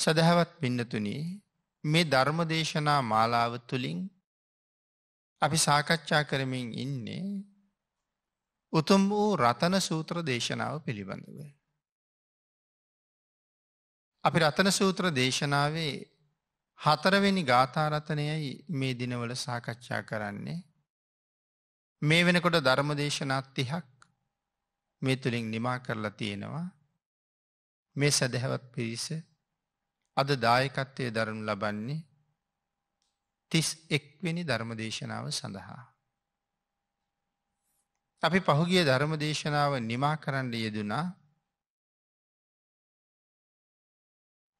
සදහවත් පින්නතුනී මේ ධර්ම දේශනා මාලාව තුළින් අපි සාකච්ඡා කරමින් ඉන්නේ උතුම් වූ රතන සූත්‍ර දේශනාව පිළිබඳව. අපි රතන සූත්‍ර දේශනාවේ හතරවෙනි ගාථාරතනයයි මේ දිනවල සාකච්ඡා කරන්නේ. මේ වෙනකොට ධර්ම දේශනාත්තිහක් මේ තුළින් නිමා කරලා තියෙනවා. මේ සැදැහැවත් පිරිස අද දායකත්වය දරනු ලබන්නේ තිස් එක්වෙනි ධර්මදේශනාව සඳහා. අපි පහුගිය ධර්මදේශනාව නිමා කරන්න යෙදුනා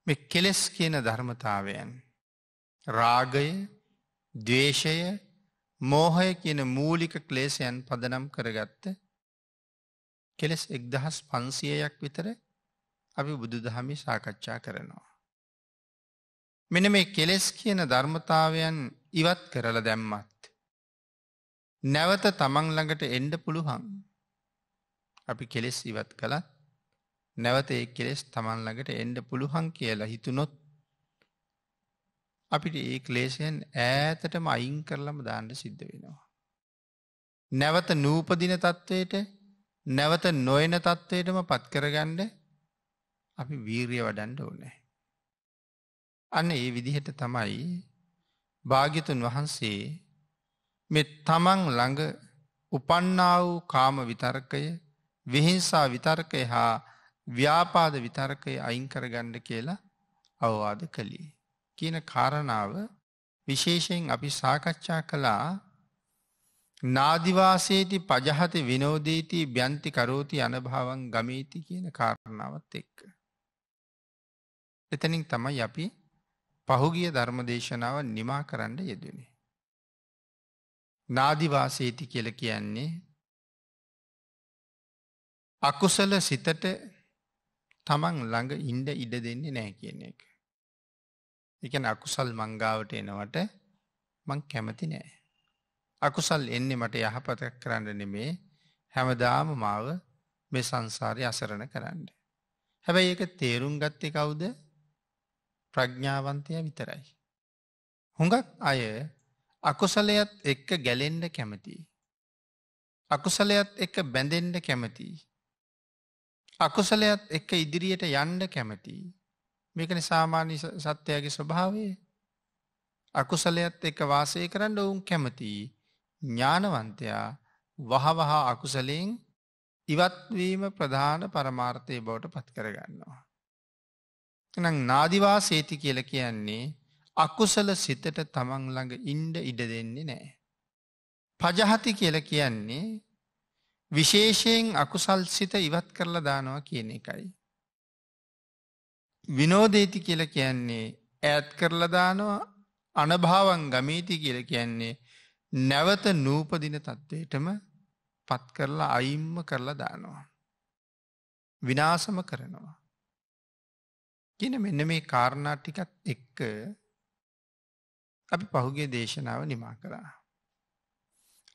මෙ කෙලෙස් කියන ධර්මතාවයන් රාගය දවේශය මෝහය කියන මූලික ක්ලේසයන් පදනම් කරගත්ත කෙලෙස් එක්දහස් පන්සියයක් විතර අපි බුදු දහමි සාකච්ඡා කරනවා. මෙන මේ කෙලෙස් කියන ධර්මතාවයන් ඉවත් කරල දැම්මත්. නැවත තමන් ළඟට එන්ඩ පුළුහන්. අපි කෙලෙස් ඉවත් කළත් නැවත ඒ කෙලෙස් තමන් ළඟට එන්ඩ පුළුහන් කියලා හිතුනොත් අපිට ඒ ක්ලේෂයෙන් ඈතටම අයින් කරලම දාණ්ඩ සිද්ධ වෙනවා. නැවත නූපදින තත්ත්වයට නැවත නොයන තත්ත්වයටම පත්කරගණ්ඩ අපි වීරිය වඩන්ඩ ඕනෑ. අන්න ඒ විදිහට තමයි භාගිතුන් වහන්සේ මෙ තමන් ළඟ උපන්නා වූ කාම විතර්කය විහිංසා විතර්කය හා ව්‍යාපාද විතර්කය අයින් කරගණ්ඩ කියලා අවවාද කළේ. කියන කාරණාව විශේෂයෙන් අපි සාකච්ඡා කළා නාදිවාසේති පජහත විනෝදීති බ්‍යන්ති කරෝති අනභාවන් ගමීති කියන කාරණාවත් එක්ක. එතනින් තමයි අපි පහුගිය ධර්මදේශනාව නිමා කරන්න යෙදනේ. නාදිවාසේති කියල කියන්නේ අකුසල සිතට තමන් ළඟ ඉන්ඩ ඉඩ දෙන්නේ නෑ කියන එක. එකන අකුසල් මංගාවට එනවට මං කැමති නෑ. අකුසල් එන්නේ මට යහපත කරන්න නෙමේ හැමදාම මාව මේ සංසාරය අසරණ කරන්න. හැබැයි ඒක තේරුම් ගත්තේ කවුද ප්‍රඥ්ඥාවන්තය විතරයි. හුඟක් අය අකුසලයත් එක්ක ගැලෙන්ඩ කැමති. අකුසලයත් එක්ක බැඳෙන්ඩ කැමති. අකුසලයත් එක්ක ඉදිරියට යන්ඩ කැමති. මේකන සාමාන්‍ය සත්‍යයාගේ ස්වභාවේ අකුසලයත් එක වාසය කරන්න ඔවුන් කැමති ඥානවන්තයා වහවහා අකුසලෙන් ඉවත්වීම ප්‍රධාන පරමාර්ථය බවට පත් කරගන්නවා. නම් නාදිවාසේති කියල කියන්නේ අකුසල සිතට තමන් ළඟ ඉන්ඩ ඉඩ දෙන්නේ නෑ. පජහති කියල කියන්නේ විශේෂයෙන් අකුසල් සිත ඉවත් කරලා දානවා කියන එකයි. විනෝදේති කියල කියන්නේ ඈත් කරලදානවා අනභාවන් ගමීති කියල කියන්නේ නැවත නූපදින තත්ත්වයටම පත් කරලා අයිම්ම කරලා දානවා. විනාසම කරනවා. කියන මෙන්න මේ කාරණා ටිකත් එක්ක අපි පහුගේ දේශනාව නිමා කරා.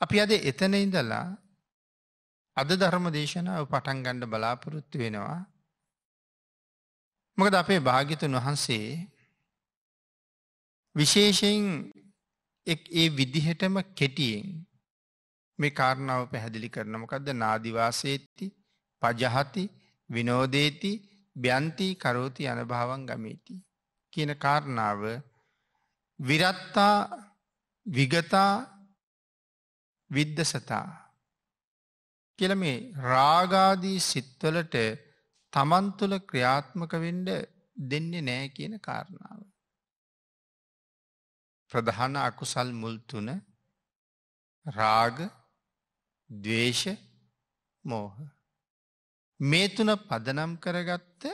අපි අද එතන ඉඳලා අද ධර්ම දේශනාව පටන් ගණ්ඩ බලාපොරොත්තු වෙනවා. මොකද අපේ භාගිතුන් වහන්සේ විශේෂයෙන් ඒ විදිහටම කෙටියෙන් මේ කාරණාව පැහැදිලි කරනමකක්ද නාදිවාසේත්ති පජහති විනෝදේති බ්‍යන්තී කරෝති අනභාවන් ගමේති. කියන කාරණාව විරත්තා විගතා විද්ධසතා කියල මේ රාගාදී සිත්වලට තමන්තුල ක්‍රියාත්මක වෙන්ඩ දෙන්නේ නෑ කියන කාරණාව. ප්‍රධාන අකුසල් මුල්තුන රාග දවේශ මෝහ. මේ තුන පදනම් කරගත්ත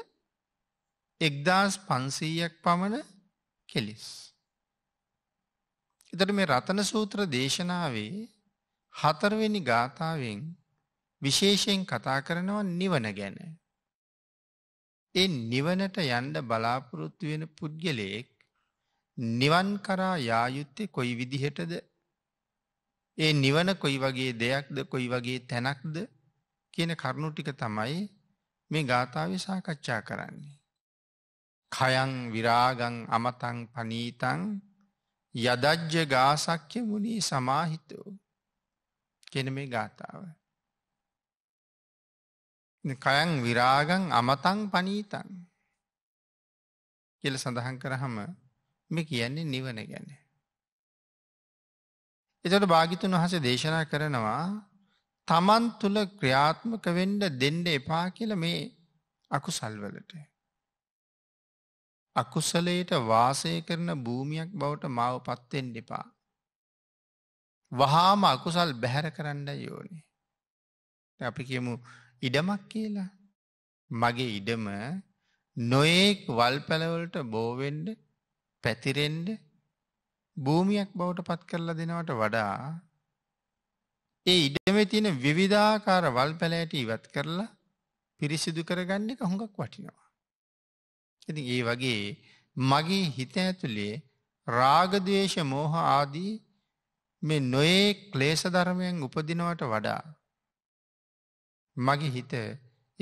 එක්දාස් පන්සීයක් පමණ කෙලිස්. එතට මේ රතන සූත්‍ර දේශනාවේ හතරවෙනි ගාථාවෙන් විශේෂයෙන් කතා කරනවා නිවන ගැන. ඒ නිවනට යන්ඩ බලාපොරොත්තු වෙන පුද්ගලයෙක් නිවන් කරා යායුත්තේ කොයි විදිහටද ඒ නිවන කොයි වගේ දෙයක්ද කොයි වගේ තැනක්ද කියන කරුණු ටික තමයි මේ ගාථාව සාකච්ඡා කරන්නේ. කයං විරාගං අමතං පනීතං යදජ්්‍ය ගාසක්්‍ය මුණී සමාහිතෝ කෙන මේ ගාථාව. කයං විරාගං අමතං පනීතං කියල සඳහන් කරහම මේ කියන්නේ නිවන ගැන. එතට භාගිතුන් වහස දේශනා කරනවා තමන් තුළ ක්‍රියාත්මක වෙන්ඩ දෙන්ඩ එපා කියල මේ අකුසල්වලට. අකුසලයට වාසය කරන භූමියක් බවට මාව පත්තෙන් දෙපා. වහාම අකුසල් බැහැර කරන්න යෝනේ. අපි කියමු ඉඩමක් කියලා මගේ ඉඩම නොයෙක් වල් පැලවලට බෝවෙන්ඩ පැතිරෙන්ඩ භූමියක් බවට පත් කරලා දෙනවට වඩා ඒ ඉඩමේ තියෙන විවිධාකාර වල් පැලෑට ඉවත් කරලා පිරිසිදු කරගන්න එක හොඟක් වටිනවා. ඉති ඒ වගේ මගේ හිත ඇතුළේ රාගදේශ මෝහ ආදී මේ නොයේ ක්ලේෂ ධර්මයෙන් උපදිනවට වඩා. මගේ හිත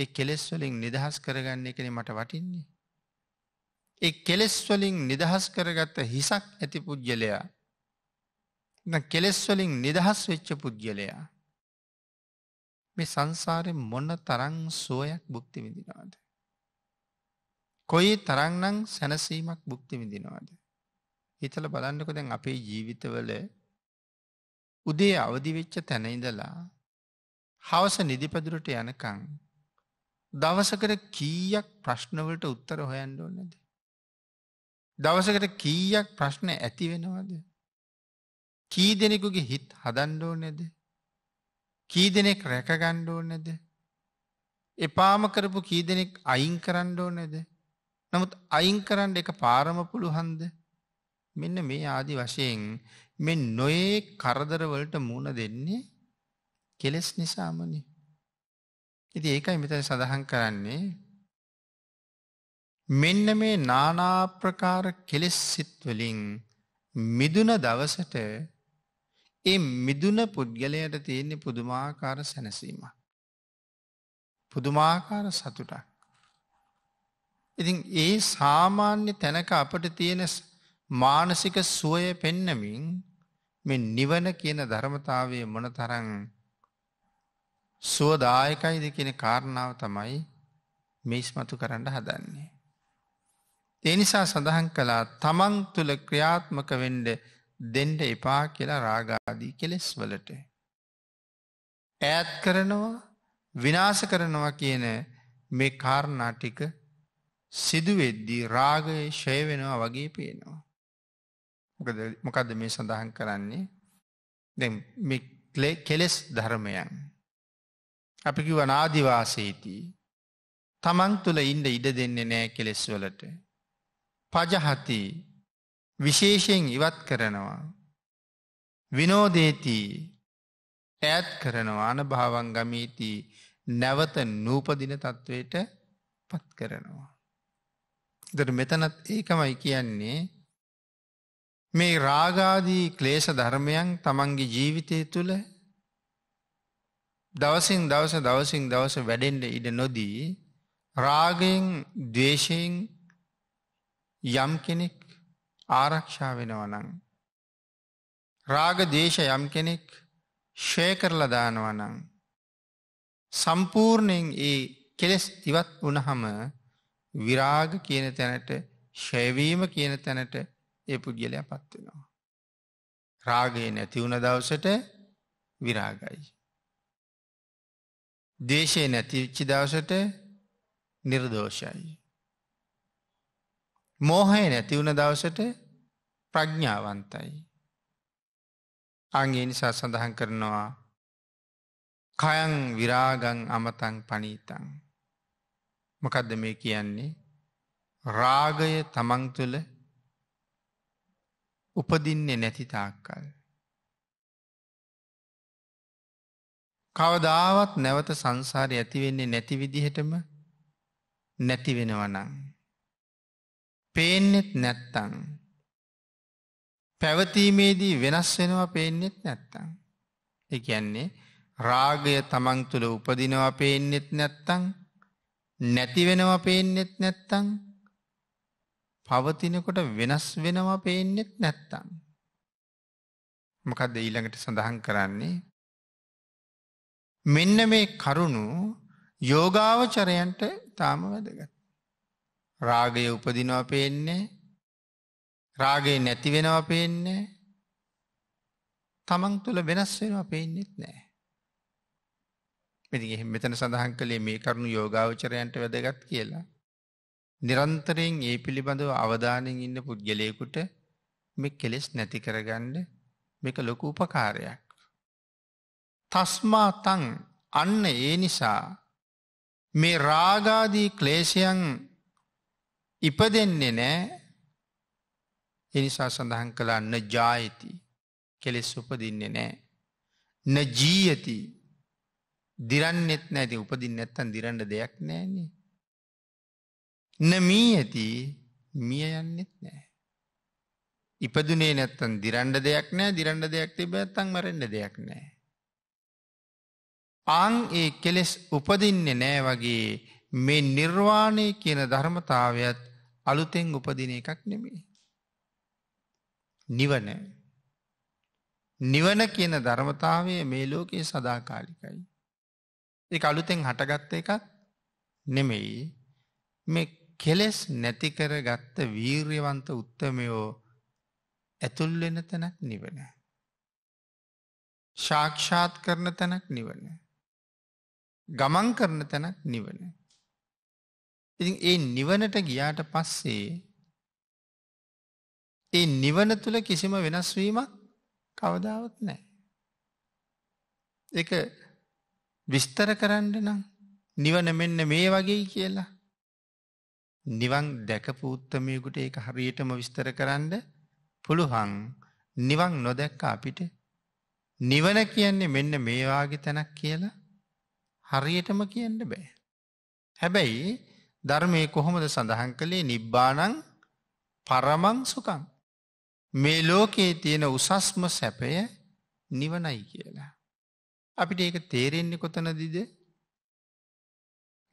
එ කෙලෙස්වලින් නිදහස් කරගන්න එකන මට වටින්නේ. එ කෙලෙස්වලින් නිදහස් කරගත්ත හිසක් ඇති පුද්ගලයා කෙලෙස් වලින් නිදහස් වෙච්ච පුද්ගලයා. මේ සංසාරය මොන්න තරං සුවයක් බුක්ති විඳිනවාද. කොයි තරන්නං සැනසීමක් බුක්ති විඳිනවාද. හිතල බලන්නකො දැන් අපේ ජීවිතවල උදේ අවදිවෙච්ච තැනයිදලා හවස නිදිපදුරට යනකං දවසකට කීයක් ප්‍රශ්නවලට උත්තර හොයන්ඩ ඕන්නද. දවසකට කීයක් ප්‍රශ්න ඇති වෙනවාද කී දෙනෙකුගේ හිත් හදන්ඩෝ නෙද කී දෙනෙක් රැකගණ්ඩෝ නෙද එපාම කරපු කී දෙනෙක් අයින් කරණ්ඩෝ නෙද නමුත් අයින් කරන්න එක පාරම පුළුහන්ද මෙන්න මේ ආදි වශයෙන් මෙ නොයේ කරදරවලට මුණ දෙන්නේ කෙලෙස් නිසාමනි ඉති ඒකයි මෙතන සඳහන් කරන්නේ මෙන්න මේ නානාප්‍රකාර කෙලෙස් සිත්වලින් මිදුන දවසට ඒ මිදුන පුද්ගලයට තියෙන්නේ පුදුමාකාර සැනසීම. පුදුමාකාර සතුටක්. ඉතින් ඒ සාමාන්‍ය තැනක අපට තියෙන මානසික සුවය පෙන්නමින් මෙ නිවන කියන ධර්මතාවය මොන තරං සුවදායකයිද කියන කාරණාව තමයි මේස්මතු කරන්න හදන්නේ. එනිසා සඳහන් කලා තමන් තුළ ක්‍රියාත්මක වෙන්ඩ දෙන්ට එපා කියලා රාගාදී කෙලෙස් වලට. ඈත් කරනවා විනාස කරනවා කියන මේ කාරණාටික සිදුවෙද්දී රාගය ශය වෙනවා වගේ පේනවා. මොකද මේ සඳහන් කරන්නේ දැ කෙලෙස් ධර්මයන්. අපිකිව නාදිවාසේතිී. තමන් තුළ ඉන්ඩ ඉඩ දෙන්නේ නෑ කෙලෙස් වලට. පජහතිී විශේෂයෙන් ඉවත් කරනවා. විනෝදේතිී ඈත් කරනවාන භාවන් ගමීති නැවත නූපදින තත්ත්වයට පත් කරනවා. දර මෙතනත් ඒකමයි කියන්නේ මේ රාගාදී ක්ලේෂ ධර්මයන් තමන්ගේ ජීවිතය තුළ දවසින් දවස දවසින් දවස වැඩෙන්ඩ ඉඩ නොදී රාගයෙන් දවේශයෙන් යම් කෙනෙක් ආරක්ෂා වෙනවනං. රාග දේශ යම් කෙනෙක් ෂය කරලදානවනං. සම්පූර්ණයෙන් ඒ කෙලෙස් ඉවත් වනහම විරාග කියන තැනට ශයවීම කියන තැනට ඒ පුද්ගලයා පත්වෙනවා. රාගය නැතිවුණ දවසට විරාගයි. දේශය නැතිච්චි දවසට නිර්දෝෂයි. මෝහය නැතිවුණ දවසට ප්‍රඥාවන්තයි. අංගේ නිසා සඳහන් කරනවා කයන් විරාගං අමතං පනීතං. මොකදද මේ කියන්නේ රාගය තමන් තුළ උපදින්නේ නැති තාක්කල්. කවදාවත් නැවත සංසාරය ඇතිවෙන්නේ නැති විදිහටම නැතිවෙනවනං. පේන්නෙත් නැත්තං. පැවතීමේදී වෙනස් වෙනවා පේන්නෙත් නැත්තං. එකන්නේ රාගය තමන් තුළ උපදිනවා පේන්නෙත් නැත්තං නැතිවෙනවා පේන්නෙත් නැත්තං පවතිනකොට වෙනස් වෙනවා පේන්නෙත් නැත්තං. මොකක්ද ඊළඟට සඳහන් කරන්නේ. මෙන්න මේ කරුණු යෝගාවචරයන්ට තාම වැදගත්. රාගය උපදිනවා පේන්නේ රාගේ නැති වෙනවා පේන්නේ තමන් තුළ වෙනස් වෙනවා පේන්නෙත් නෑ. මෙති මෙතන සඳහන් කළේ මේ කරුණු යෝගාවචරයන්ට වැදගත් කියලා. නිරන්තරයෙන් ඒ පිළිබඳව අවධානයෙන් ඉන්න පුද්ගලයකුට මේ කෙලෙස් නැති කරගන්න මේක ලොකු උපකාරයක්. තස්මා තං අන්න ඒ නිසා මේ රාගාදී ක්ලේෂයන් ඉපදෙන්නේ නෑ එනිසා සඳහන් කලා නජායති කෙලෙස් උපදින්නේ නෑ. නජීයති දිරන්නෙත් නැති උපදින්න ඇත්තන් දිරන්න දෙයක් නෑනේ. නමී ඇති මිය යන්නෙත් නෑ. ඉපදුනේ නැත්තන් දිරන්ඩ දෙයක් නෑ දිරන්ඩ දෙයක් තිබ ඇත්තන් මරෙන්ඩ දෙයක් නෑ. ආං ඒ කෙලෙස් උපදින්නේ නෑ වගේ මේ නිර්වාණය කියන ධර්මතාවත් අලුතෙන් උපදින එකක් නෙමේ. නිවන නිවන කියන ධර්මතාවය මේ ලෝකයේ සදාකාලිකයි. ඒ අලුතෙන් හටගත්ත එකත් නෙමෙයි මේ කෙලෙස් නැතිකර ගත්ත වීර්යවන්ත උත්තමයෝ ඇතුල්වෙන තැනක් නිවන. ශාක්ෂාත් කරන තැනක් නිවන. ගමන් කරන තැනක් නිවන. ඉති ඒ නිවනට ගියාට පස්සේ ඒ නිවන තුළ කිසිම වෙනස්වීමක් කවදාවත් නෑ. එක විස්තර කරන්න නම් නිවන මෙන්න මේ වගේ කියලා. නිවන් දැකපූත්තමයකුට ඒක හරියටම විස්තර කරන්න පුළුහන් නිවන් නොදැක්ක අපිට නිවන කියන්නේ මෙන්න මේවාගේ තැනක් කියලා හරියටම කියන්න බෑ. හැබැයි ධර්මය කොහොමද සඳහන් කළේ නිබ්බානං පරමං සුකං. මේ ලෝකයේ තියෙන උසස්ම සැපය නිවනයි කියලා. අපිට ඒක තේරෙන්නේ කොතනදිද.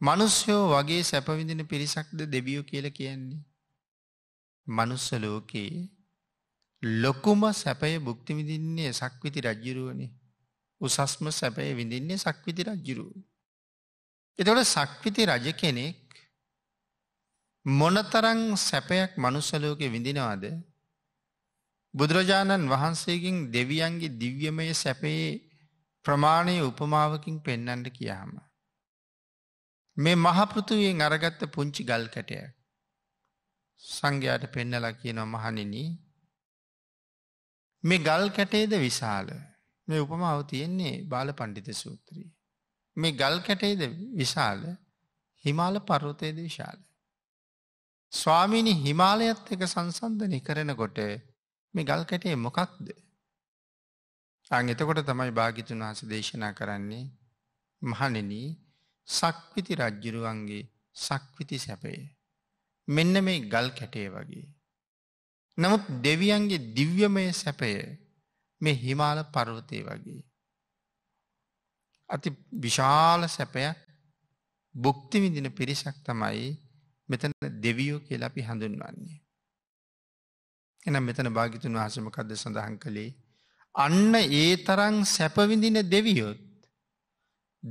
මනුස්්‍යයෝ වගේ සැපවිඳින පිරිසක්ද දෙවියෝ කියල කියන්නේ. මනුස්ස ලෝකයේ ලොකුම සැපය බුක්තිවිදින්නේ සක්විති රජ්ජිරුවනි උසස්ම සැපය විඳින්නේ සක්විති රජ්ජිරුව. එතොට සක්විති රජ කෙනෙක් මොනතරං සැපයක් මනුස්සලෝකෙ විඳිනවාද බුදුරජාණන් වහන්සේගෙන් දෙවියන්ගේ දිව්‍යමය සැපයේ ප්‍රමාණය උපමාවකින් පෙන්නන්ට කියාම. මේ මහපෘතුයෙන් අරගත්ත පුංචි ගල් කැටය සංඝයාට පෙන්නල කියනව මහනින මේ ගල් කැටේද විශාල මේ උපමාව තියෙන්නේ බාල පණ්ඩිත සූත්‍රී. මේ ගල් කැටේද විශාල හිමාල පරෝතයද විශාල. ස්වාමීණි හිමාලයත් එක සංසන්ධනය කරනකොට මේ ගල් කැටේ මොකක්ද. අං එතකොට තමයි භාගිතුන් වහස දේශනා කරන්නේ මහනෙන සක්විති රජ්ජුරුවන්ගේ සක්විති සැපය. මෙන්න මේ ගල් කැටේ වගේ. නමුත් දෙවියන්ගේ දිව්‍යමය සැපය මේ හිමාල පර්වතය වගේ. අති විශාල සැපයක් බුක්තිවිදින පිරිසක් තමයි මෙතන දෙවියෝ කියලා අපි හඳුන්වන්නේ. එනම් මෙතන භාගිතුන් වහසමකක්ද සඳහන් කළේ අන්න ඒ තරන් සැපවිඳින දෙවියොත්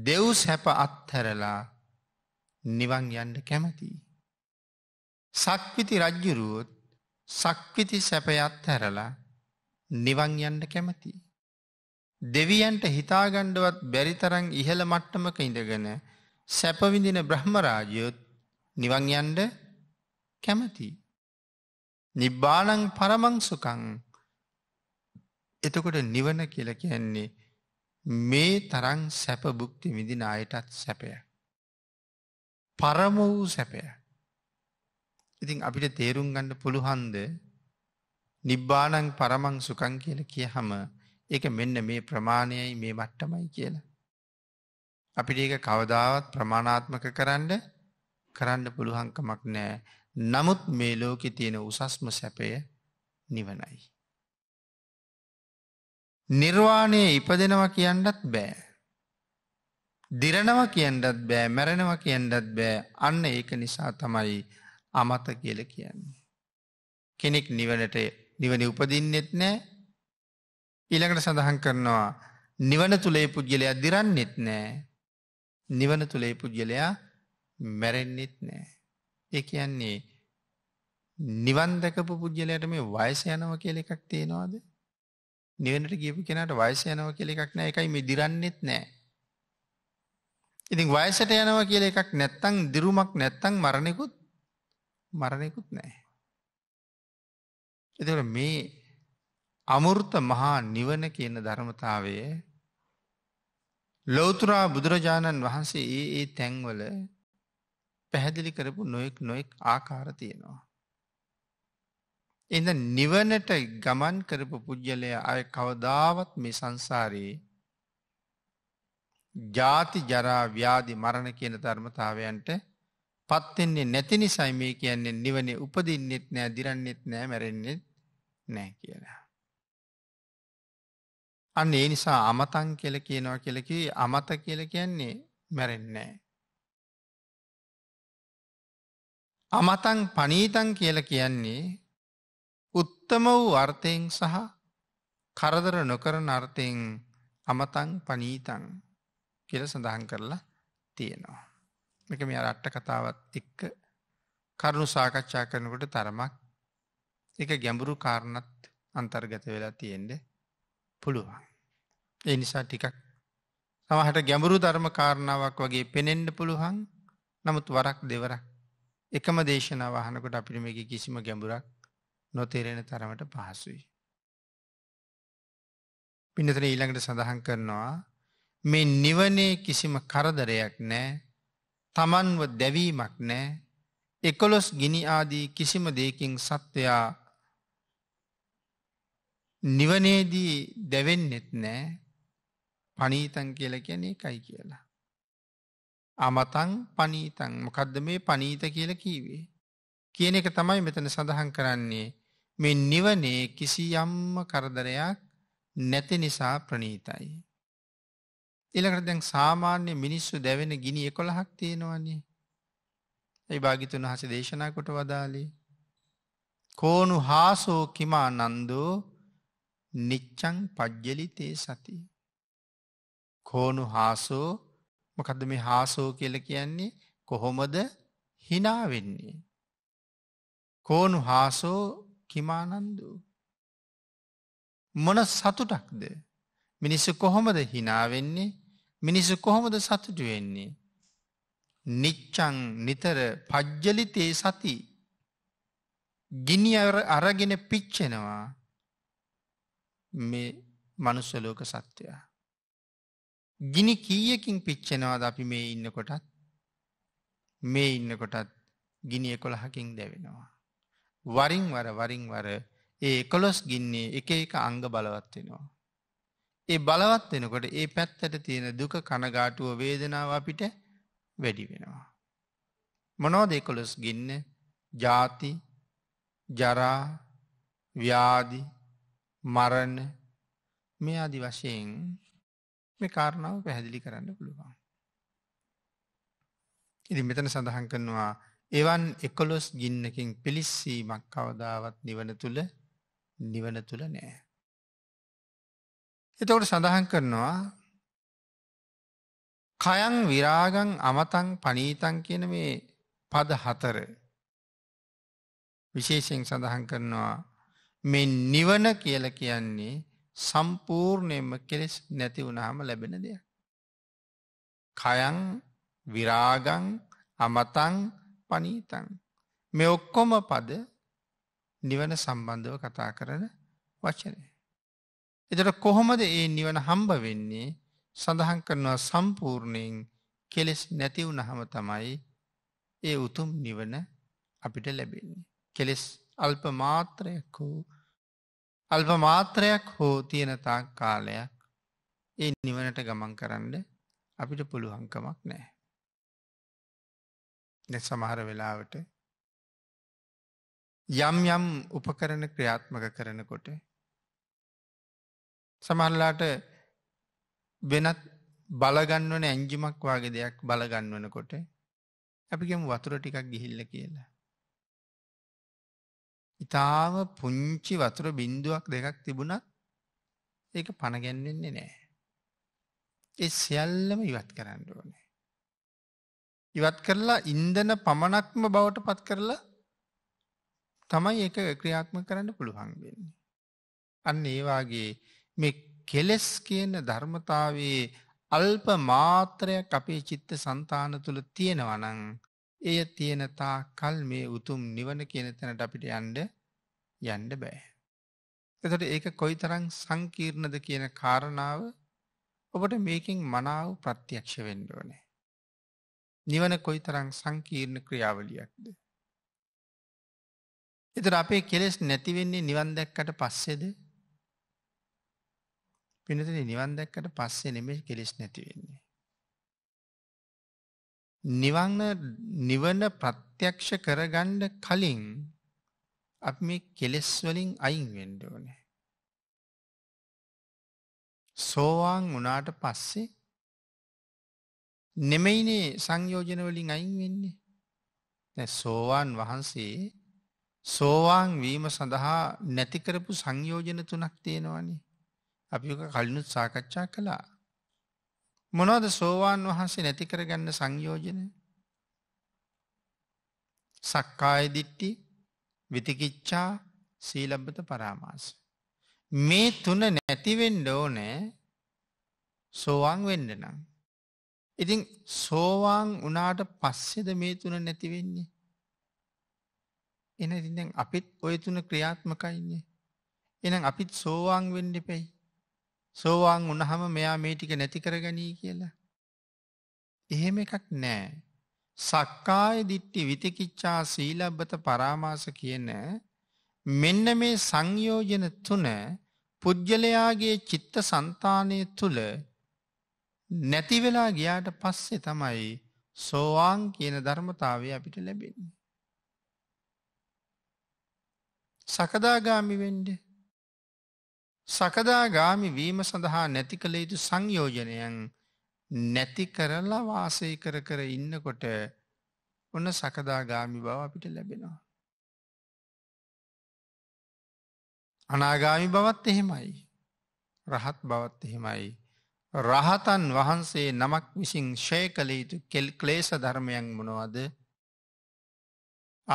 දෙව් සැප අත්හැරලා නිවන් යන්න කැමති. සක්විති රජ්ජුරුවොත් සක්විති සැපයත් හැරලා නිවන් යන්න කැමති. දෙවියන්ට හිතාගණ්ඩුවත් බැරිතරං ඉහළ මට්ටමක ඉඳගෙන සැපවිඳින බ්‍රහ්මරාජයොත් නිවන් යන්ඩ කැමති. නිබ්බානං පරමංසුකං එතකොට නිවන කියල කියන්නේ මේ තරං සැප බුක්ති විදින අයටත් සැපය. පරම වූ සැපය. ඉතින් අපිට තේරුම් ගණ්ඩ පුළුහන්ද නිබ්බානං පරමං සුකං කියල කිය හම එක මෙන්න මේ ප්‍රමාණයයි මේ මට්ටමයි කියලා. අපිට ඒක කවදාවත් ප්‍රමාණාත්මක කරන්න කරන්න පුළුහංකමක් නෑ. නමුත් මේ ලෝකෙ තියෙන උසස්ම සැපය නිවනයි. නිර්වාණය ඉපදෙනවා කියන්නත් බෑ. දිරණව කියන්නත් බෑ මැරෙනව කියන්නත් බෑ අන්න ඒක නිසා තමයි අමත කියල කියන්නේ. කෙනෙක් නිවනට නිවන උපදින්නෙත් නෑ ඉළඟට සඳහන් කරනවා නිවන තුළේ පුද්ගලයා දිරන්නෙත් නෑ නිවන තුළේ පුද්ගලයා මැරෙන්නෙත් නෑ. ඒ කියන්නේ නිවන්දකපු පුද්ගලයට මේ වයස යනව කියල එකක් තියෙනවාද. නිවනට ගියපු කෙනට වයස යනව කියල එකක් නෑ එකයි මේ දිරන්නෙත් නෑ. ඉතින් වයසට යනව කියල එකක් නැත්තං දිරුමක් නැත්තං මරණෙකුත් මරණෙකුත් නෑ. එතට මේ අමුෘත මහා නිවන කියන ධර්මතාවය ලෝතුරා බුදුරජාණන් වහන්සේ ඒ ඒ තැන්වල පැහැදිලි කරපු නොයෙක් නොයෙක් ආකාර තියෙනවා. එඳ නිවනට ගමන් කරපු පුද්ගලය අය කවදාවත් මේ සංසාරයේ ජාති ජරා ව්‍යාධි මරණ කියන ධර්මතාවයන්ට පත්වෙන්නේ නැති නිසයි මේ කියන්නේ නිවනේ උපදින්නෙත් නෑ දිරන්නෙත් නෑ මැරෙන්නෙත් නෑ කියලා. අන්න ඒ නිසා අමතන් කෙල කියනවා කෙලකි අමත කියල කියන්නේ මැරෙන්නේ. අමතන් පනීතන් කියල කියන්නේ උත්තම වූ අර්ථයෙන් සහ කරදර නොකරන අර්ථයෙන් අමතන් පනීතන් කියල සඳහන් කරලා තියෙනවා. එක මේ අට්ට කතාවත් එක්ක කරුණු සාකච්ඡා කරනකොට තරමක් එක ගැඹුරු කාරණත් අන්තර්ගත වෙලා තියෙන්ඩ පුළුවන්. ඒ නිසා ටිකක් සමහට ගැඹුරු ධර්ම කාරණාවක් වගේ පෙනෙන්ඩ පුළුවන් නමුත් වරක් දෙවරක් එකම දේශනාව අහනකොට අපිට මේක කිසිම ගැඹුරක් නොතේරෙන තරමට පහසුයි. පිනතර ඊළඟට සඳහන් කරනවා මේ නිවනේ කිසිම කරදරයක් නෑ තමන්ව දැවීමක් නෑ එකොලොස් ගිනි ආදී කිසිම දෙයකින් සත්වයා නිවනේදී දැවෙන්නෙත් නෑ පනීතන් කියල කියන්නේ එකයි කියලා. අමතං පනීතං මොකද්ද මේ පනීත කියල කීවේ. කියන එක තමයි මෙතන සඳහන් කරන්නේ මෙ නිවනේ කිසි යම්ම කරදරයක් නැති නිසා ප්‍රනීතයි. එළකට දැන් සාමාන්‍ය මිනිස්සු දැවෙන ගිනි එකොළහක් තියෙනවන්නේ. ඇයි භාගිතුන් හස දේශනා කොට වදාලේ. කෝනු හාසෝ කිමා නන්දෝ නිච්චං පද්ජලිතේ සති. කෝනු හාසෝ මොකද මේ හාසෝ කියල කියන්නේ කොහොමද හිනාවෙන්නේ. කෝනු හාසෝ කිමානන්දු. මොන සතුටක්ද මිනිස්සු කොහොමද හිනාවෙන්නේ මිනිස්සු කොහොමද සතුටු වෙන්නේ. නිච්චං නිතර පජ්ජලිතේ සති ගිනි අරගෙන පිච්චෙනවා මේ මනුස්සලෝක සත්‍යයා. ගිනි කීයකින් පිච්චෙනවාද අපි මේ ඉන්නකොටත් මේ ඉන්නකොටත් ගිනිය කොළහකින් දැවෙනවා. වරින්වර වරින්වර ඒ කොළොස් ගින්නේ එක එක අංග බලවත්වෙනවා. ඒ බලවත් වෙනකොට ඒ පැත්තට තියෙන දුක කනගාටුව වේදනාව අපිට වැඩි වෙනවා. මොනෝද කොළොස් ගින්න ජාති ජරා ව්‍යාදි මරණ මේ අදි වශයෙන් මේ කාරණාව පැහැදිලි කරන්න පුළුවන්. ඉරි මෙතන සඳහන් කරනවා එවන් එකොලොස් ගින්නකින් පිලිස්සීමක් කවදාවත් නිවන තුළ නිවන තුළ නෑ. එතවට සඳහන් කරනවා කයන් විරාගං අමතං පනීතං කියන මේ පද හතර විශේෂයෙන් සඳහන් කරනවා මෙ නිවන කියල කියන්නේ සම්පූර්ණයෙන්ම කෙලෙස් නැති වුණහම ලැබෙන දෙයක්. කයන් විරාගං අමතං පනීතං. මේ ඔක්කොම පද නිවන සම්බන්ධව කතා කරන වචනය. එතට කොහොමද ඒ නිවන හම්බ වෙන්නේ සඳහන් කරනවා සම්පූර්ණයෙන් කෙලෙස් නැතිවුණ හම තමයි ඒ උතුම් නිවන අපිට ලැබෙන්නේ. කෙලෙස් අල්ප මාත්‍රයක් වූ අල්ප මාත්‍රයක් හෝ තියෙන තාක් කාලයක් ඒ නිවනට ගමන් කරන්න අපිට පුළුවන්කමක් නෑ. නැ සමහර වෙලාවට යම් යම් උපකරන ක්‍රියාත්මක කරනකොට සමල්ලාට වෙනත් බලගන්නවන ඇංජිමක් වගේ දෙයක් බලගන්නවනකොට අපිගම වතුර ටිකක් ගිහිල්ල කියලා. ඉතාම පුංචි වතුර බින්දුවක් දෙකක් තිබුණත් ඒක පණගැන්වෙන්නේ නෑ. ඒ සියල්ලම ඉවත් කරන්න ඕනේ. ඉවත් කරලා ඉන්දන පමණක්ම බවට පත් කරලා තමයි ඒක ක්‍රියාත්ම කරන්න පුළුවන් වෙන්නේ. අන්න ඒවාගේ මේ කෙලෙස් කියන ධර්මතාවේ අල්ප මාත්‍රයක් අපේ චිත්ත සන්තාන තුළ තියෙනවනං එය තියෙන තා කල් මේ උතුම් නිවන කියන තැනට අපිට යන්ඩ යන්ඩ බෑ. එතට ඒක කොයි තරං සංකීර්ණද කියන කාරණාව ඔබට මේකින් මනාව ප්‍රත්‍යක්ෂ වෙන්ඩෝනේ. නිවන කොයි තරං සංකීර්ණ ක්‍රියාවලියක්ද. එතට අපේ කෙලෙස් නැතිවෙන්නේ නිවන් දැක්කට පස්සෙද පිනතින නිවන් දැක්කට පස්සේ නෙමේ කෙලෙස් නැතිවෙන්නේ. නිවන්න නිවන ප්‍රත්‍යක්ෂ කරගණ්ඩ කලින් අප මේ කෙලෙස් වලින් අයින් වෙන්ඩෝනෑ. සෝවාන් වනාට පස්සේ නෙමයිනේ සංයෝජන වලින් අයින් වෙන්නේ. සෝවාන් වහන්සේ සෝවාන් වීම සඳහා නැතිකරපු සංයෝජන තුනක් තියෙනවනේ. අපි කලිනුත් සාකච්ඡා කලාා. මොනවද සෝවාන් වහන්සේ නැති කරගන්න සංයෝජන සක්කාය දිට්ටි විතිකිච්චා සීලබ්බත පරාමාස. මේ තුන නැතිවෙන්ඩ ඕනෑ සෝවාන් වෙන්න නම්. ඉතින් සෝවාන් වනාට පස්සෙද මේ තුන නැතිවෙන්නේ. එන ඉතින් අපිත් ඔය තුන ක්‍රියාත්මකයින්නේ. එනම් අපිත් සෝවාන් වෙන්ඩිපෙයි. සෝවාන් උනහම මෙයා මේ ටික නැති කරගනී කියලා. එහෙම එකක් නෑ. සක්කාය දිට්ටි විතිකිච්චා සීලබ්බත පරාමාස කියන මෙන්න මේ සංයෝජන තුන පුද්ගලයාගේ චිත්ත සන්තානය තුළ නැතිවෙලා ගියාට පස්සේ තමයි සෝවාන් කියන ධර්මතාවය අපිට ලැබෙන්නේ. සකදාගාමි වෙන්ඩේ සකදාගාමි වීම සඳහා නැති කළ යුතු සංයෝජනයන් නැති කරලා වාසය කර කර ඉන්නකොට ඔන්න සකදාගාමි බව අපිට ලැබෙනවා. අනාගාමි බවත් එහෙමයි. රහත් බවත් එහෙමයි. රහතන් වහන්සේ නමක් විසින් ශය කළ යුතු කෙල් කලේස ධර්මයන් මොනවද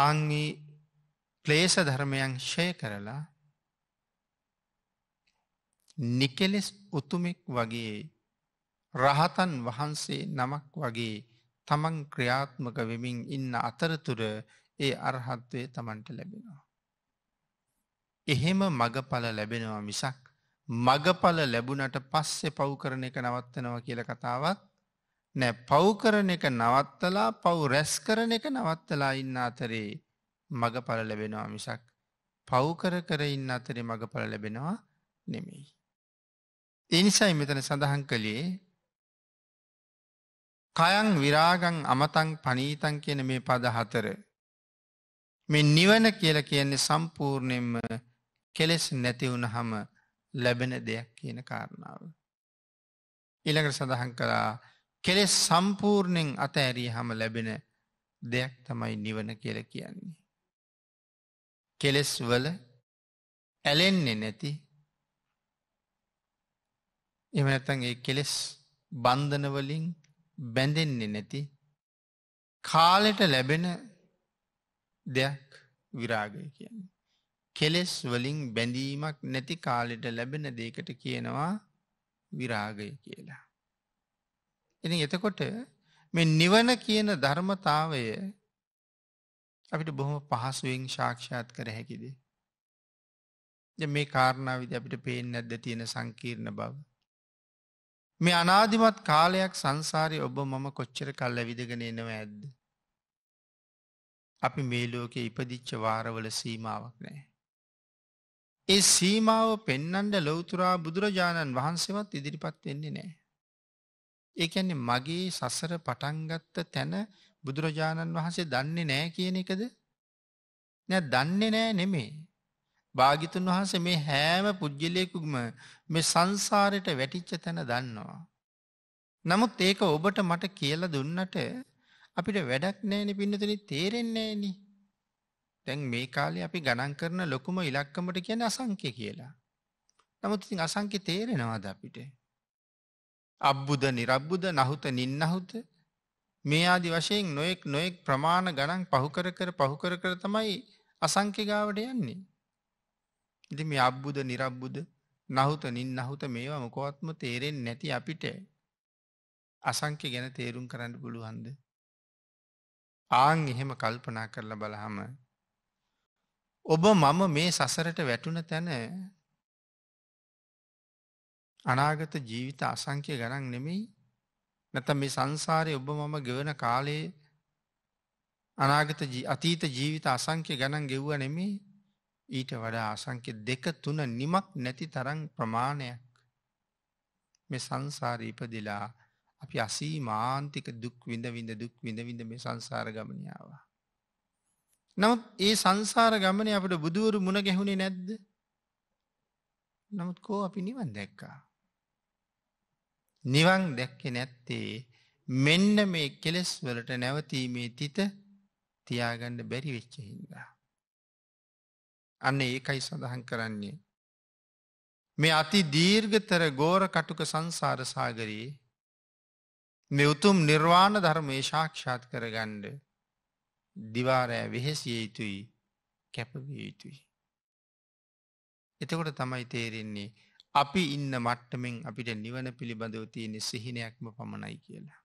ආංී ක්ලේස ධර්මයන් ශය කරලා නිකෙලෙස් උතුමෙක් වගේ රහතන් වහන්සේ නමක් වගේ තමන් ක්‍රියාත්මක වෙමින් ඉන්න අතරතුර ඒ අරහත්වය තමන්ට ලැබෙනවා. එහෙම මගඵල ලැබෙනවා මිසක් මගඵල ලැබුණට පස්සෙ පව්කරන එක නවත්තනවා කියල කතාවත් නෑ පව්කරන එක නවත්තලා පව් රැස් කරන එක නවත්තලා ඉන්න අතරේ මගඵල ලැබෙනවා මිසක් පව්කර කර ඉන්න අතරේ මගඵල ලැබෙනවා නෙමෙයි. එනිසයි මෙතන සඳහන් කළේ කයන් විරාගං අමතං පනීතන් කියන මේ පද හතර. මේ නිවන කියලා කියන්නේ සම්පූර්ණයෙන්ම කෙලෙස් නැතිවුණ හම ලැබෙන දෙයක් කියන කාරණාව. ඉළඟට සඳහන් කරා කෙලෙස් සම්පූර්ණයෙන් අත ඇරී හම ලැබෙන දෙයක් තමයි නිවන කියල කියන්නේ. කෙලෙස් වල ඇලෙන්නේ නැති එම නැත්තන් ඒ කෙලෙස් බන්ධනවලින් බැඳෙන්නේ නැති කාලෙට ලැබෙන දෙයක් විරාගය කියන්නේ. කෙලෙස් වලින් බැඳීමක් නැති කාලෙට ලැබෙන දේකට කියනවා විරාගය කියලා. එති එතකොට මේ නිවන කියන ධර්මතාවය අපිට බොහොම පහසුවෙන් ශාක්ෂාත් කර හැකිදේ. මේ කාරණාවිද අපිට පේෙන් නැද්ද තියෙන සංකීර්ණ බව. මේ අනාධිමත් කාලයක් සංසාරය ඔබ මම කොච්චර කල් ඇවිදගෙන එනවා ඇද්ද. අපි මේ ලෝකෙ ඉපදිච්ච වාරවල සීමාවක් නෑ. ඒ සීමාව පෙන්නන්ඩ ලොවතුරා බුදුරජාණන් වහන්සේවත් ඉදිරිපත් වෙන්නේ නෑ. ඒකන්නේ මගේ සසර පටන්ගත්ත තැන බුදුරජාණන් වහන්සේ දන්නේ නෑ කියන එකද? නෑ දන්නේ නෑ නෙමේ භාගිතුන් වහන්සේ මේ හෑම පුද්ගලයකුම මේ සංසාරයට වැටිච්ච තැන දන්නවා. නමුත් ඒක ඔබට මට කියල දුන්නට අපිට වැඩක් නෑන පින්නතන තේරෙන්නේනි. තැන් මේ කාලෙ අපි ගණන් කරන ලොකුම ඉලක්කමට කියන අසංක්‍ය කියලා. නමුත් ඉතින් අසංක්‍ය තේරෙනවාද අපිට. අබ්බුද නිරබ්බුද නහුත නින්නහුත මේ ආදි වශයෙන් නොයෙක් නොයෙක් ප්‍රමාණ ගණන් පහුකර කර පහුකර කර තමයි අසංක්‍ය ගාවට යන්නේ. ඉති මේ අබ්බුද නිරබ්බුද නහුත නින් අහුත මේවා මොකොවත්ම තේරෙන් නැති අපිට අසංක්‍ය ගැන තේරුම් කරන්න පුළුවන්ද. ආං එහෙම කල්පනා කරලා බලහම. ඔබ මම මේ සසරට වැටුන තැන අනාගත ජීවිත අසංක්‍ය ගණන් නෙමෙයි නැත මේ සංසාරය ඔබ මම ගෙවන කාලයේ අනාගත අතීත ජීවිත අසංක්‍ය ගණන් ගෙව්ව නෙමේ ඊට වඩා අසංක්‍ය දෙක තුන නිමක් නැති තරං ප්‍රමාණයක් මෙ සංසාරීප දෙලා අපි අසී මාන්තික දුක් විඳ විඳ දුක් විඳ විඳ මේ සංසාර ගමනාවා. නමුත් ඒ සංසාර ගමන අපට බුදුවරු මුණ ගැහුණේ නැද්ද නමුත් කෝ අපි නිවන් දැක්කා. නිවන් දැක්කෙ නැත්තේ මෙන්න මේ කෙලෙස් වලට නැවතීමේ තිත තියාගණ්ඩ බැරි වෙච්චහින්දා. අන්න ඒකයි සඳහන් කරන්නේ. මේ අති දීර්ගතර ගෝර කටුක සංසාර සාගරයේ මෙවුතුම් නිර්වාණ ධර්මය ශාක්ෂාත් කරගණ්ඩ දිවාරෑ වෙහෙසිය යුතුයි කැපවිය යුතුයි. එතකොට තමයි තේරෙන්නේ අපි ඉන්න මට්ටමෙන් අපිට නිවන පිළිබඳව තියෙන සිහිනයක්ම පමණයි කියලා.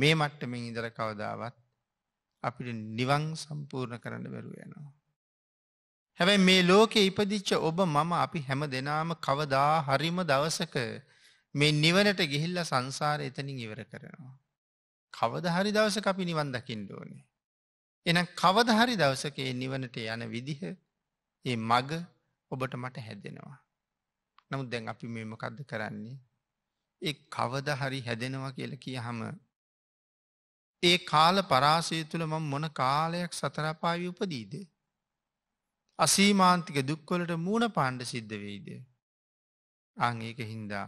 මේ මට්ටමින් ඉදර කවදාවත් අපිට නිවං සම්පූර්ණ කරන්න බැරුව යනවා. හැබැයි මේ ලෝකෙ ඉපදිච්ච ඔබ මම අපි හැම දෙනාම කවදා හරිම දවසක මේ නිවනට ගිහිල්ල සංසාර එතනින් ඉවර කරනවා. කවද හරි දවස අපි නිවන් දකිින්ඩෝනේ. එන කවද හරි දවසකේ නිවනට යන විදිහ ඒ මග ඔබට මට හැදෙනවා. නමුත් දැන් අපි මේමකක්ද කරන්නේ. ඒ කවද හරි හැදෙනවා කියල කිය හම ඒ කාල පරාසය තුළ මම මොන කාලයක් සතරපාවි උපදීදේ. අසීමාන්තික දුක්වලට මූුණ පාණ්ඩ සිද්ධ වෙයිද. අංඒක හින්දා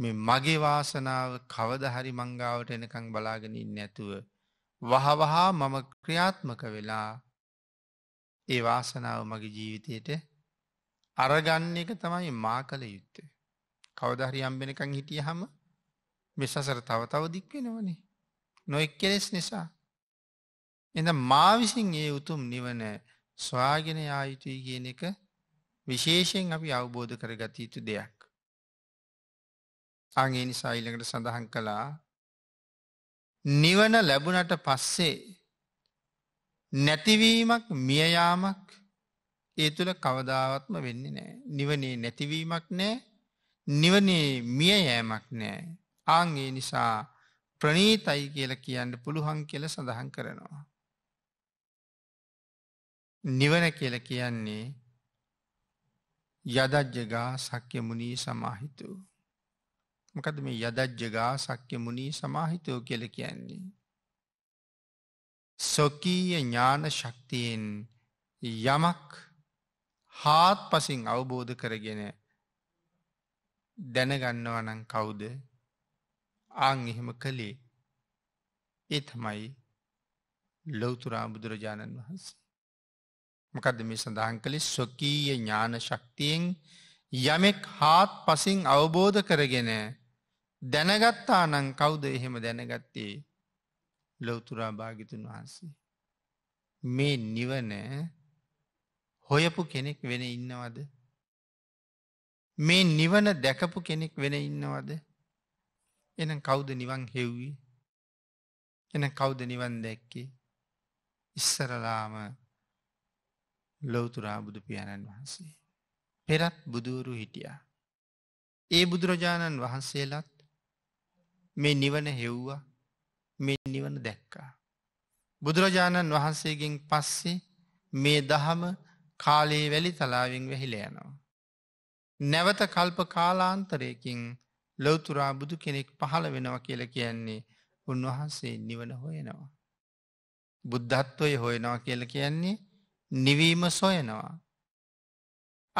මෙ මගේ වාසනාව කවදහරි මංගාවට එනකං බලාගෙනින් නැතුව වහවහා මම ක්‍රියාත්මක වෙලා ඒ වාසනාව මගේ ජීවිතයට අරගන්න එක තමයි මා කළ යුත්තේ. කවදහරි අම්බෙනකං හිටිය හම මෙසසර තව තව දික්වෙනවනේ. නොෙක් කෙලෙස් නිසා. එඳ මාවිසින් ඒ උතුම් නිවන ස්වාගෙන යායුතුයි කියන එක විශේෂයෙන් අපි අවබෝධ කරගත යුතු දෙයක්. අගේ නිසා ඊළඟට සඳහන් කළා නිවන ලැබුණට පස්සේ නැතිවීමක් මියයාමක් ඒ තුළ කවදාවත්ම වෙන්න නෑ. නිවනේ නැතිවීමක් නෑ නිවනේ මියයෑමක් නෑ. ආංගේ නිසා ප්‍රනීතයි කියල කියන්න පුළුහන් කියල සඳහන් කරනවා. නිවන කියල කියන්නේ යදජ්ජගා සක්‍යමුණී සමාහිතු. මකද මේ යදජ්ජගා සක්‍යමුණී සමාහිතෝ කියල කියන්නේ. සොකීය ඥාන ශක්තියෙන් යමක් හාත් පසින් අවබෝධ කරගෙන දැනගන්නවනං කවුද ආං එහෙම කළේ එතමයි ලොවතුරා බුදුරජාණන් වහන්සේ. මකද මේ සඳහන් කළි ස්වකීය ඥාන ශක්තියෙන් යමෙක් හාත් පසින් අවබෝධ කරගෙන දැනගත්තා නං කවුද එහෙම දැනගත්තේ ලොවතුරා භාගිතුන් වහන්සේ. මේ නිවන හොයපු කෙනෙක් වෙන ඉන්නවද. මේ නිවන දැකපු කෙනෙක් වෙන ඉන්නවද. එන කවුද නිවන් හෙව්වී එන කවුද නිවන් දැක්කේ. ඉස්සරලාම ලොවතුරා බුදු පියාණන් වහන්සේ. පෙරත් බුදුවරු හිටියා. ඒ බුදුරජාණන් වහන්සේලත් මේ නිවන හෙව්වා මේ නිවන දැක්කා. බුදුරජාණන් වහන්සේගෙන් පස්සේ මේ දහම කාලයේ වැලි තලාවෙන් වැහිල යනවා. නැවත කල්ප කාලාන්තරයකින් ලොවතුරා බුදු කෙනෙක් පහළ වෙනවා කියල කියන්නේ උන්වහන්සේ නිවන හොයනවා. බුද්ධත්වය හොයනවා කියල කියන්නේ නිවීම සොයනවා.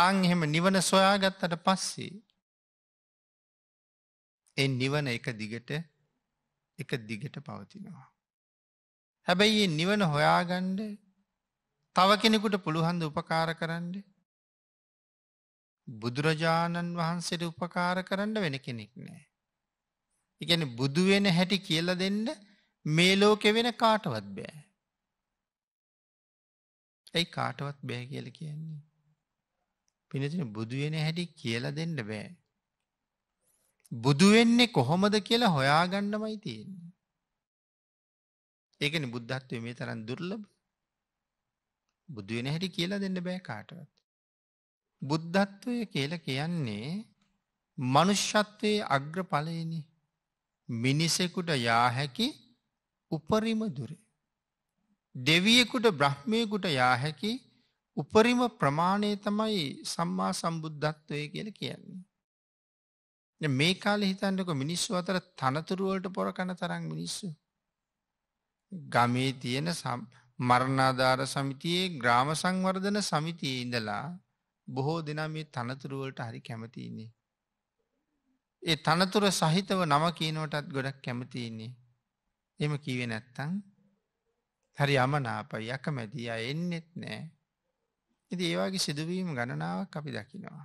අං එහෙම නිවන සොයාගත්තට පස්සේ. එ නිවන එක දිගට එක දිගට පවතිනවා. හැබැයි නිවන හොයාගණ්ඩ තව කෙනෙකුට පුළුහන්ද උපකාර කරන්න බුදුරජාණන් වහන්සේට උපකාර කරන්න වෙන කෙනෙක් නෑ. ඉගැන බුදුුවෙන හැටි කියල දෙන්න මේ ලෝකෙ වෙන කාටවත් බෑ. ඇයි කාටවත් බෑ කියල කියන්නේ. පිනතින බුදුවෙන හැටි කියල දෙන්න බෑ. බුදුවෙන්නේ කොහොමද කියලා හොයාගන්නමයි තියෙන්නේ. ඒකන බුද්ධත්වය මේ තරන් දුර්ලබ බුදුවෙන හැටි කියලා දෙන්න බෑ කාටවත්. බුද්ධත්වය කියල කියන්නේ මනුෂ්‍යත්වයේ අග්‍රඵලයනි මිනිසෙකුට යාහැකි උපරිම දුරේ. දෙවියෙකුට බ්‍රහ්මයකුට යාහැකි උපරිම ප්‍රමාණය තමයි සම්මා සම්බුද්ධත්වය කියල කියන්නේ. මේ කාලෙ හිතන්නක මිනිස්සු අතර තනතුරුවලට පොර කන තරං මිනිස්සු. ගමේ තියෙන මරණාධාර සමිතියේ ග්‍රාම සංවර්ධන සමිතියේ ඉඳලා බොහෝ දෙනා මේ තනතුරුවලට හරි කැමතින්නේ. ඒ තනතුර සහිතව නම කියනවටත් ගොඩක් කැමතින්නේ. එම කිවේ නැත්තං හරි යමනාපයි යකමැතිය එන්නෙත් නෑ. ඉති ඒවාගේ සිදුවීම් ගණනාවක් අපි දකිනවා.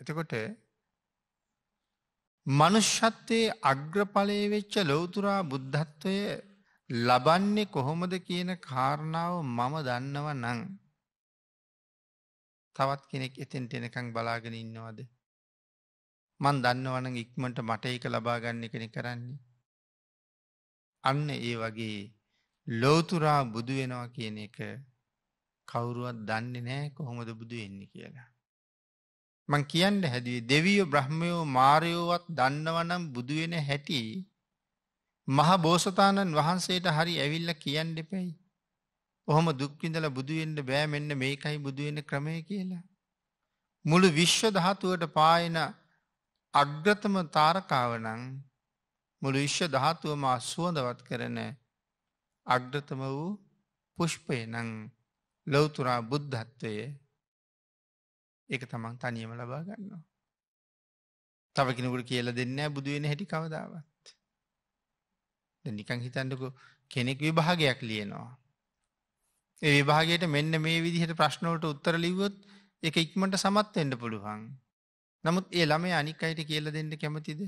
එතකොට මනුෂ්‍යත්වයේ අග්‍රඵලය වෙච්ච ලෝතුරා බුද්ධත්වය ලබන්නේ කොහොමද කියන කාරණාව මම දන්නව නං. තවත් කෙනෙක් එතෙන්ට එනකං බලාගෙන ඉන්නවාද. මන් දන්නවන ඉක්මට මට එක ලබාගන්න කෙනෙ කරන්නේ. අන්න ඒ වගේ ලෝතුරා බුදු වෙනවා කියන එක කවුරුවත් දන්නේ නෑ කොහොමද බුදු වෙන්නේ කියලා. මං කියන්න හැදුවේ දෙවියෝ බ්‍රහ්මයෝ මාරයෝවත් දන්නවනම් බුදුවෙන හැටි මහ බෝසතාණන් වහන්සේට හරි ඇවිල්ල කියන්න දෙපැයි. ඔහොම දුක්විඳල බුදුවෙන්ට බෑ මෙන්න මේකයි බුදුවෙන ක්‍රමය කියලා. මුළු විශ්ව දහතුවට පායන අග්‍රතම තාරකාවනං මුළු විශ්ව ධාතුවම අස්ුවදවත් කරන අග්‍රතම වූ පුෂ්පය නං ලොවතුරා බුද්ධත්වය එක තමන් තනියම ලබා ගන්නවා. තවකිෙනකට කියල දෙන්න බුදුවෙන හැටි කවදාවත්. නිකං හිතන්නකු කෙනෙක් විභාගයක් ලියනවා. ඒ විභාගයට මෙන්න මේ විදිහට ප්‍රශ්නෝට උත්තර ලිවොත් එක ඉක්මට සමත් එෙන්ඩ පුළුවන්. නමුත් ඒ ළමේ අනික් අයට කියල දෙන්න කැමතිද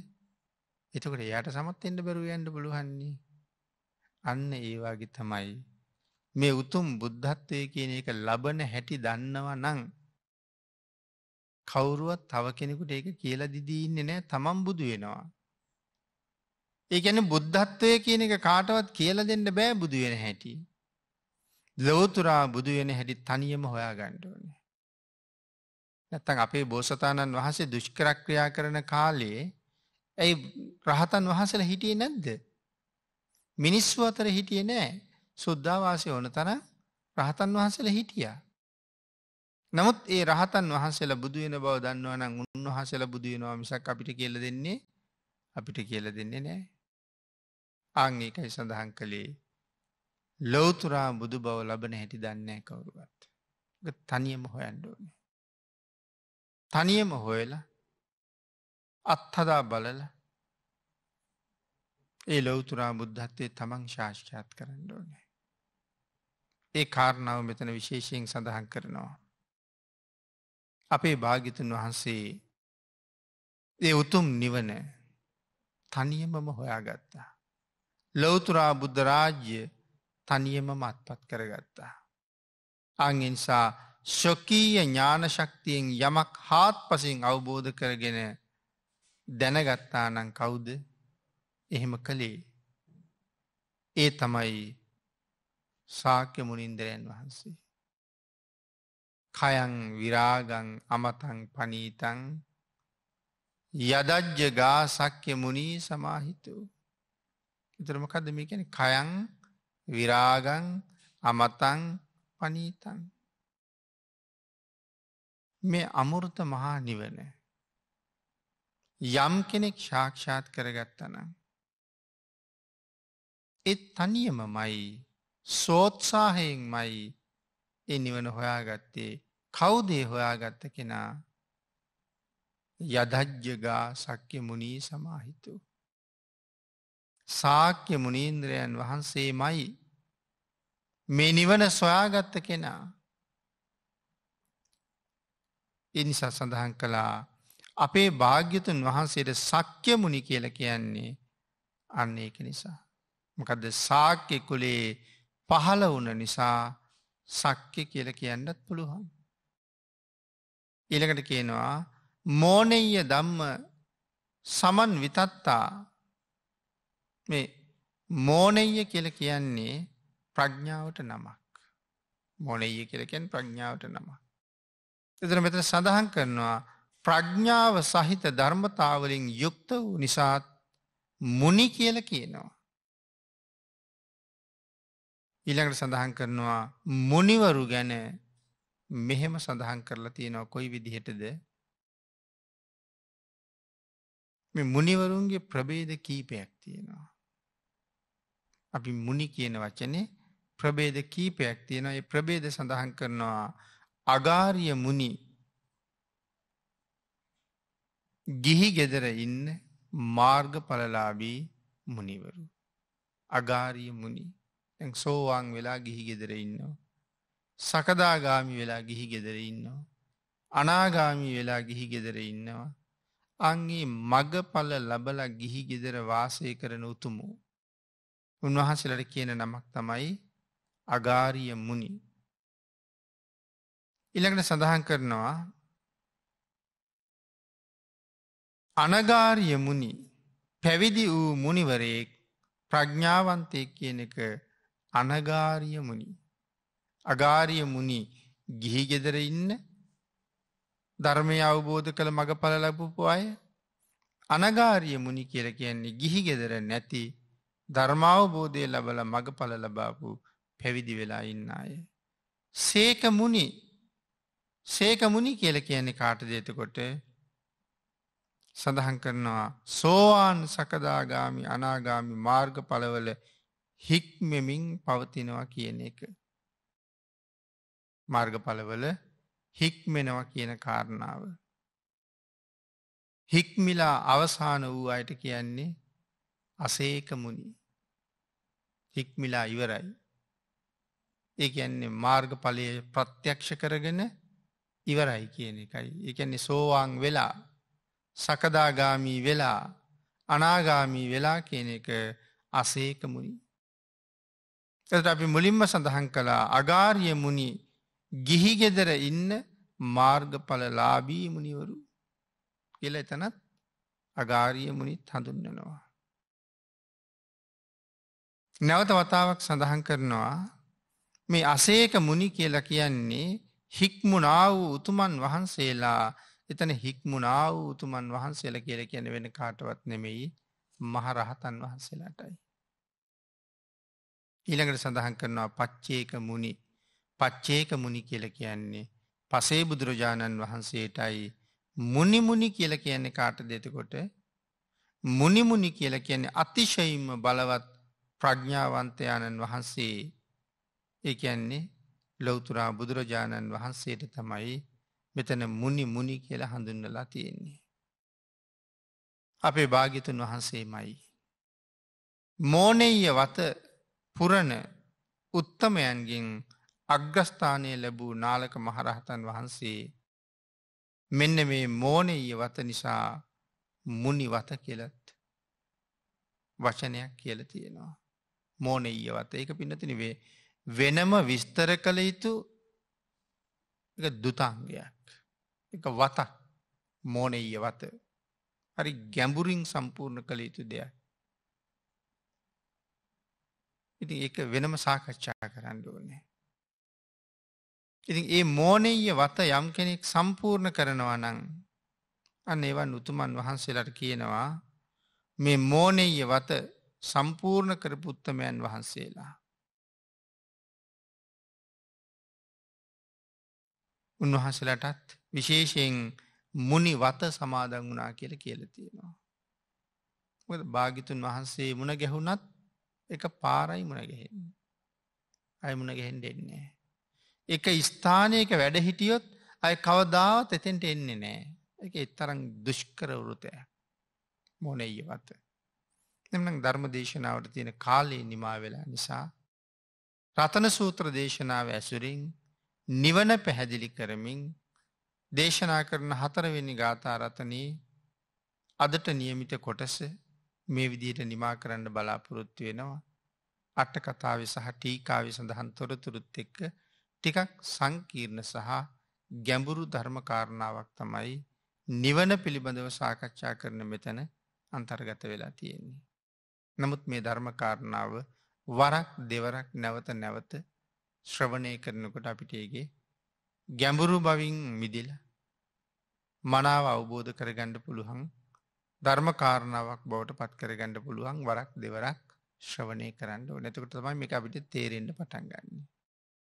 එතකොට එයාට සමත් වෙන්න බැරුව යන්න බලුවන්නේ. අන්න ඒ වගේ තමයි මේ උතුම් බුද්ධත්වයේ කියන එක ලබන හැටි දන්නවා නම් කවුරුවත් තව කෙනෙකුට ඒක කියලා දිදී ඉන්නේ නැහැ තමන් බුදු වෙනවා. ඒ කියන්නේ බුද්ධත්වය කියන එක කාටවත් කියලා දෙන්න බෑ බුදු වෙන හැටි. ලෝතුරා බුදු වෙන හැටි තනියම හොයාගන්න ඕනේ. නැත්තම් අපේ බෝසතාණන් වහන්සේ දුෂ්කරක්‍රියා කරන කාලේ ඇයි රහතන් වහසල හිටිය නැද්ද. මිනිස්සු අතර හිටිය නෑ සුද්ධවාසය ඕන තර රහතන් වහසල හිටියා. නමුත් ඒ රහතන් වහන්සේල බුදුවෙන බව දන්නවනම් උන්වහසල බුදුවෙනවා මිසක් අපිට කියල දෙන්නේ අපිට කියල දෙන්නේ නෑ. ආං ඒකයි සඳහන් කළේ ලෝතුරා බුදු බව ලබන හැටි දන්නේ කවුරුවත්. තනියම හොයන්ඩෝන. තනියම හොයලා අත්හදා බලල ඒ ලොවතුරා බුද්ධත්වය තමන් ශාශ්චාත් කරන්න ඕනෑ. ඒ කාරණාව මෙතන විශේෂයෙන් සඳහන් කරනවා. අපේ භාගිතුන් වහන්සේ ඒ උතුම් නිවන තනියමම හොයාගත්තා. ලොවතුරා බුද්ධරාජ්‍ය තනියම මත්පත් කරගත්තා. අංනිසා ශොකීය ඥානශක්තියෙන් යමක් හාත් පසින් අවබෝධ කරගෙන දැනගත්තා නම් කවුද එහෙම කළේ ඒ තමයි සාක්‍ය මුනින්දරයන් වහන්සේ. කයන් විරාගං අමතං පනීතං යදජ්්‍ය ගා සක්්‍ය මුණී සමාහිතු. ඉතරම කදම කැන කයන් විරාගං අමතං පනීතං. මේ අමුෘත මහා නිවනෑ. යම් කෙනෙක් ශාක්ෂාත් කරගත්තනම්. එත් තනියම මයි සෝත්සාහයෙන් මයි එ නිවන හොයාගත්තේ කවුදේ හොයාගත්ත කෙනා යදජ්‍යගා සක්්‍ය මුණී සමාහිතු. සාක්‍ය මුණීන්ද්‍රයන් වහන්සේ මයි මේ නිවන සොයාගත්ත කෙනා එනිසා සඳහන් කලා අපේ භාග්‍යතුන් වහන්සේට සක්‍යමුණි කියල කියන්නේ අන්න ඒක නිසා. මකදද සාක්‍ය කුලේ පහළ වුන නිසා සක්්‍ය කියල කියන්නත් පුළුවන්. ඉළඟට කියනවා මෝනෙය දම්ම සමන් විතත්තා මේ මෝනෙය කියල කියන්නේ ප්‍රඥාවට නමක්. මොනෙය කියලකෙන් ප්‍රඥාවට නමක්. එතර මෙතන සඳහන් කරනවා ප්‍රඥ්ඥාව සහිත ධර්මතාවලින් යුක්ත වූ නිසාත් මුනි කියල කියනවා. ඊළඟට සඳහන් කරනවා මුනිවරු ගැන මෙහෙම සඳහන් කරලා තියෙනවා කොයි විදිහටද. මුනිවරුන්ගේ ප්‍රබේද කීපයක් තියෙනවා. අපි මුනි කියන වචනේ ප්‍රබේද කීපයක් තියෙනවා ඒ ප්‍රබේද සඳහන් කරනවා අගාරිය මුනිි ගිහි ගෙදර ඉන්න මාර්ග පලලාබී මුනිවරු. අගාරිය මුනි තැන් සෝවාන් වෙලා ගිහි ගෙදර ඉන්නවා. සකදාගාමි වෙලා ගිහි ගෙදර ඉන්නවා. අනාගාමී වෙලා ගිහි ගෙදර ඉන්නවා. අන්ගේ මග පල ලබල ගිහි ගෙදර වාසය කරන උතුමු. උන්වහසලට කියන නමක් තමයි අගාරිය මුනි. ඉළඟට සඳහන් කරනවා අනගාරිය මුනි පැවිදි වූ මුනිවරයෙක් ප්‍රඥාවන්තය කියන එක අනගාරිය මුනි. අගාරිය මුනි ගිහිගෙදර ඉන්න ධර්මය අවබෝධ කළ මඟ පල ලබපු අය අනගාරිය මුනි කියර කියන්නේ ගිහිගෙදර නැති ධර්මාවබෝධය ලබල මඟ පල ලබාපු පැවිදි වෙලා ඉන්න අය. සේකමුණි සේකමුණි කියල කියන්නේ කාට දේතකොට සඳහන් කරනවා සෝවාන් සකදාගාමි අනාගාමි මාර්ග පලවල හික්මෙමින් පවතිනවා කියන එක. මාර්ග පලවල හික්මෙනවා කියන කාරණාව. හික්මිලා අවසාන වූ අයට කියන්නේ අසේකමුණි හික්මිලා ඉවරයි. ඒ කියන්නේ මාර්ග පලය ප්‍රත්‍යක්ෂ කරගෙන ඉවරයි කියන එකයි. එකන්නේ සෝවාන් වෙලා සකදාගාමී වෙලා අනාගාමී වෙලා කියන එක අසේක මුනි. එතට අපි මුලින්ම සඳහන් කළා අගාරිය මුනි ගිහිගෙදර ඉන්න මාර්ගඵලලාබී මුනිවරු කියල එතනත් අගාරිය මුනිත් හඳුන්නනවා. නැවත වතාවක් සඳහන් කරනවා මේ අසේක මුනි කියලා කියන්නේ හික්මුණා වූ උතුමන් වහන්සේලා එතන හික්මුණාව උතුමන් වහන්සේල කියල කියන වෙන කාටවත් නෙමෙයි මහරහතන් වහන්සේලාටයි. ඊළඟට සඳහන් කරනවා පච්චේක මුනි පච්චේක මුනි කියල කියන්නේ පසේ බුදුරජාණන් වහන්සේටයි මුනිමුනි කියල කියන්නේ කාට දෙතකොට මුනිමුනි කියල කියන්නේ අතිශයිම බලවත් ප්‍රඥාවන්තයාණන් වහන්සේ ඒ කියන්නේ ලොවතුරා බුදුරජාණන් වහන්සේට තමයි මෙතන මුනි මුනි කියලා හඳුන්නලා තියෙන්නේ. අපේ භාගිතුන් වහන්සේ මයි. මෝනෙය වත පුරණ උත්තමයන්ගෙන් අග්‍රස්ථානය ලැබූ නාලක මහරහතන් වහන්සේ මෙන්න මේ මෝනෙය වත නිසා මුනි වත කියලත් වචනයක් කියල තියෙනවා. මෝනෙය වත ඒක පිනතිනිවේ වෙනම විස්තර කළ යුතු දුතාංගයක්. එක වත මෝනෙය වත හරි ගැඹුරින් සම්පූර්ණ කළ යුතු දෙයක්. ඉති එක වෙනම සාකච්ඡා කරන්න ඕනේ. ඉතින් ඒ මෝනෙය වත යම් කෙනෙක් සම්පූර්ණ කරනවා නං අන්න ඒවන් උතුමන් වහන්සේලට කියනවා මේ මෝනෙය වත සම්පූර්ණ කර පුත්තමයන් වහන්සේලා. උන්වහන්සේලටත් විශේෂයෙන් මුනි වත සමාදන් වනා කියල කියලතියෙනවා. ද භාගිතුන් වහන්සේ මුණ ගැහුණත් එක පාරයි මුණගැහෙන්. අය මුණගැහෙන් දෙන්නේ. එක ස්ථානයක වැඩ හිටියොත් අය කවදාවත් එතෙන්ට එන්නේ නෑ එක එත්තරං දුෂ්කර වෘතය මොනෙය වත. එමන ධර්ම දේශනාවට තියෙන කාලයේ නිමා වෙලා නිසා රතන සූත්‍ර දේශනාව ඇසුරින් නිවන පැහැදිලි කරමින් දේශනා කරන හතරවෙනි ගාථාරතනී අදට නියමිත කොටස මේ විදියට නිමා කරන්න බලාපොරොත්තු වෙනවා. අට කතාව සහ ටීකාවි සඳහන් තොරතුරුත් එක්ක ටිකක් සංකීර්ණ සහ ගැඹුරු ධර්මකාරණාවක් තමයි නිවන පිළිබඳව සාකච්ඡා කරන මෙතැන අන්තර්ගත වෙලා තියෙන්නේ. නමුත් මේ ධර්මකාරණාව වරක් දෙවරක් නැවත නැවත ශ්‍රවණය කරනකොට අපිටේගේ ගැඹුරු බවින් මිදිල මනාව අවබෝධ කරගණ්ඩ පුළුවන් ධර්මකාරණාවක් බවට පත් කරගණ්ඩ පුළුවන් වරක් දෙවරක් ශ්‍රවණය කරන්න නැතකට තමයි මේ අපිට තේරෙන්ට පටන් ගන්නේ.